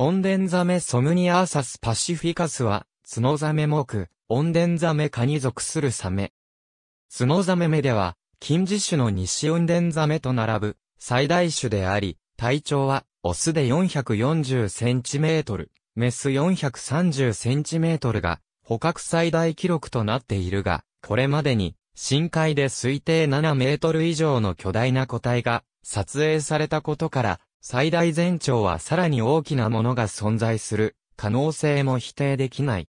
オンデンザメソムニアーサスパシフィカスは、ツノザメ目、オンデンザメ科に属するサメ。ツノザメ目では、近似種の西オンデンザメと並ぶ、最大種であり、体長は、オスで4 4 0ンチメートル、メス4 3 0トルが、捕獲最大記録となっているが、これまでに、深海で推定7メートル以上の巨大な個体が、撮影されたことから、最大全長はさらに大きなものが存在する可能性も否定できない。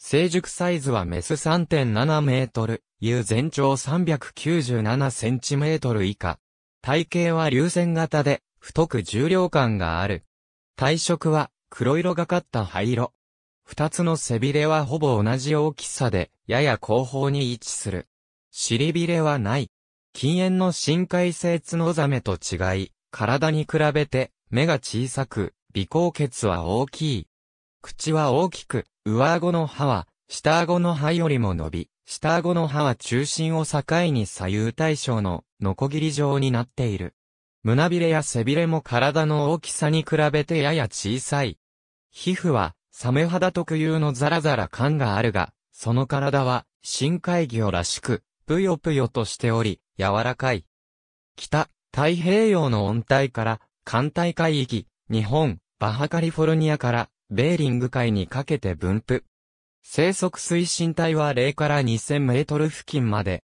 成熟サイズはメス3.7メートル、有全長397センチメートル以下。体型は流線型で、太く重量感がある。体色は黒色がかった灰色。二つの背びれはほぼ同じ大きさで、やや後方に位置する。尻びれはない。禁煙の深海性ツノザメと違い、体に比べて、目が小さく、鼻孔血は大きい。口は大きく、上顎の歯は、下顎の歯よりも伸び、下顎の歯は中心を境に左右対称の、ノコギリ状になっている。胸びれや背びれも体の大きさに比べてやや小さい。皮膚は、サメ肌特有のザラザラ感があるが、その体は、深海魚らしく、ぷよぷよとしており、柔らかい。北、太平洋の温帯から寒帯海域、日本、バハカリフォルニアからベーリング海にかけて分布。生息推進帯は0から2000メートル付近まで。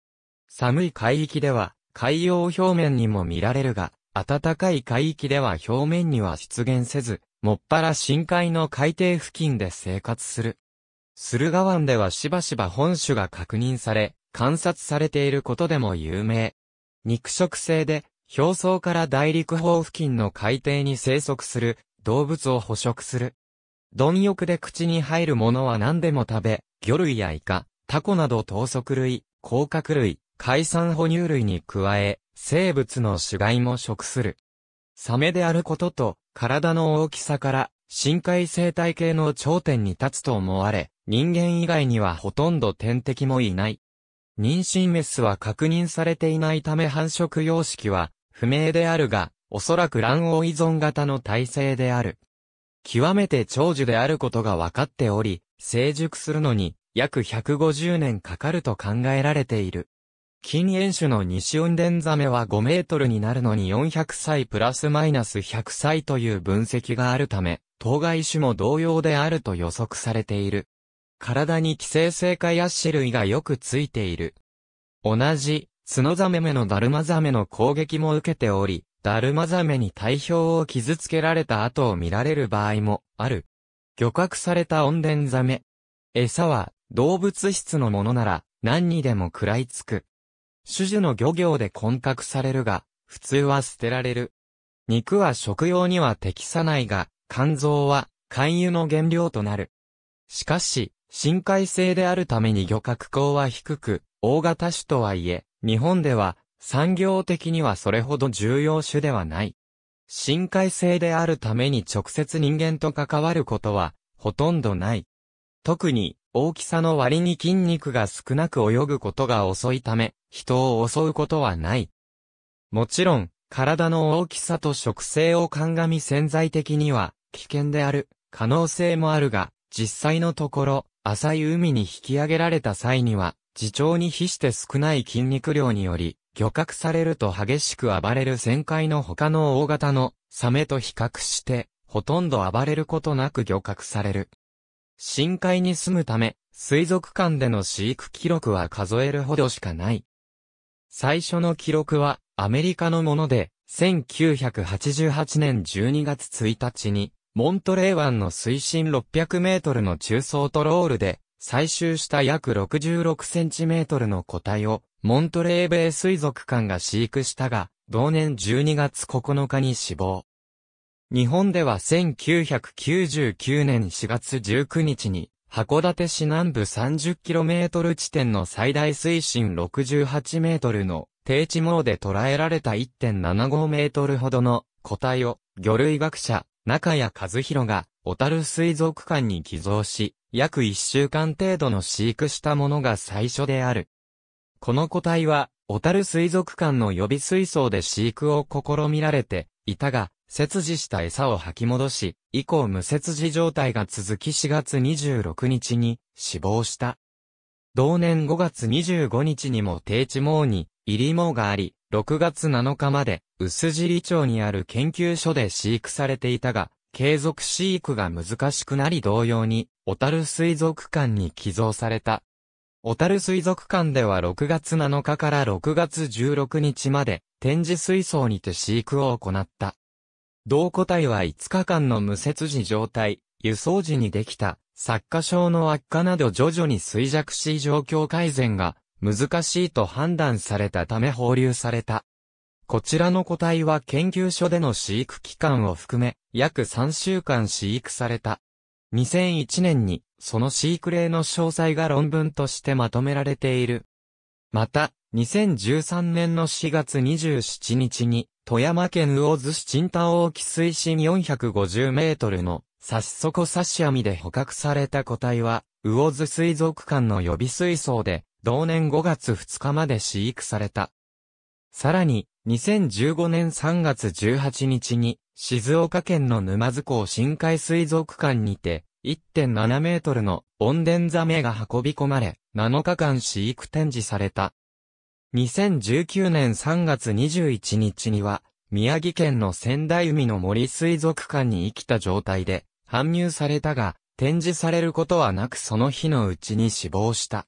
寒い海域では海洋表面にも見られるが、暖かい海域では表面には出現せず、もっぱら深海の海底付近で生活する。駿河湾ではしばしば本種が確認され、観察されていることでも有名。肉食性で表層から大陸方付近の海底に生息する動物を捕食する。貪欲で口に入るものは何でも食べ、魚類やイカ、タコなど等足類、甲殻類、海産哺乳類に加え、生物の死骸も食する。サメであることと、体の大きさから、深海生態系の頂点に立つと思われ、人間以外にはほとんど天敵もいない。妊娠メスは確認されていないため繁殖様式は不明であるが、おそらく卵黄依存型の体制である。極めて長寿であることが分かっており、成熟するのに約150年かかると考えられている。近煙種の西雲。伝デンザメは5メートルになるのに400歳プラスマイナス100歳という分析があるため、当該種も同様であると予測されている。体に寄生性化や種類がよくついている。同じ、ノザメ目のダルマザメの攻撃も受けており、ダルマザメに体表を傷つけられた後を見られる場合もある。漁獲された温電ザメ。餌は動物質のものなら何にでも食らいつく。種々の漁業で混獲されるが、普通は捨てられる。肉は食用には適さないが、肝臓は肝油の原料となる。しかし、深海性であるために漁獲口は低く、大型種とはいえ、日本では産業的にはそれほど重要種ではない。深海性であるために直接人間と関わることはほとんどない。特に大きさの割に筋肉が少なく泳ぐことが遅いため人を襲うことはない。もちろん体の大きさと食性を鑑み潜在的には危険である可能性もあるが実際のところ浅い海に引き上げられた際には自重に比して少ない筋肉量により、漁獲されると激しく暴れる旋回の他の大型のサメと比較して、ほとんど暴れることなく漁獲される。深海に住むため、水族館での飼育記録は数えるほどしかない。最初の記録はアメリカのもので、1988年12月1日に、モントレー湾の水深600メートルの中層トロールで、採集した約6 6トルの個体を、モントレーベイ水族館が飼育したが、同年12月9日に死亡。日本では1999年4月19日に、函館市南部3 0トル地点の最大水深6 8ルの低地網で捉えられた1 7 5ルほどの個体を魚類学者中谷和弘が小樽水族館に寄贈し、約1週間程度の飼育したものが最初である。この個体は、小樽水族館の予備水槽で飼育を試みられていたが、切除した餌を吐き戻し、以降無切除状態が続き4月26日に死亡した。同年5月25日にも定置網に入り網があり、6月7日まで薄尻町にある研究所で飼育されていたが、継続飼育が難しくなり同様に小樽水族館に寄贈された。小樽水族館では6月7日から6月16日まで展示水槽にて飼育を行った。同個体は5日間の無切時状態、輸送時にできた、作家症の悪化など徐々に衰弱し状況改善が難しいと判断されたため放流された。こちらの個体は研究所での飼育期間を含め、約3週間飼育された。2001年に、その飼育例の詳細が論文としてまとめられている。また、2013年の4月27日に、富山県魚津市沈田沖水深450メートルの刺し底刺し網で捕獲された個体は、魚津水族館の予備水槽で、同年5月2日まで飼育された。さらに、2015年3月18日に、静岡県の沼津港深海水族館にて、1.7メートルの温電ザメが運び込まれ、7日間飼育展示された。2019年3月21日には、宮城県の仙台海の森水族館に生きた状態で、搬入されたが、展示されることはなくその日のうちに死亡した。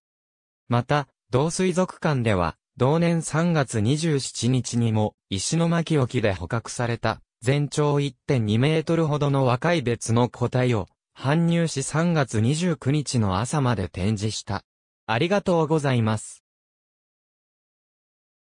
また、同水族館では、同年3月27日にも、石巻沖で捕獲された、全長1.2メートルほどの若い別の個体を、搬入し3月29日の朝まで展示した。ありがとうございます。